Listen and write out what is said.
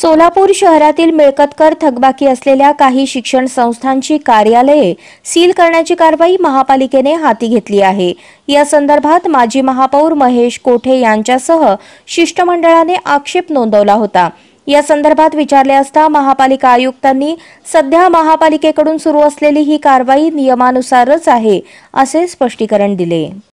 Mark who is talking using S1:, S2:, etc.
S1: सोलापूर शहरातील मिळकतकर थकबाकी असलेल्या काही शिक्षण संस्थांची कार्यालये सील करण्याची कारवाई महापालिकेने हाती घेतली आहे या संदर्भात माजी महापौर महेश कोठे यांच्यासह शिष्टमंडळाने आक्षेप नोंदवला होता या संदर्भात विचारले असता महापालिका आयुक्तांनी सध्या महापालिकेकडून सुरू असलेली ही कारवाई नियमानुसारच आहे असे स्पष्टीकरण दिले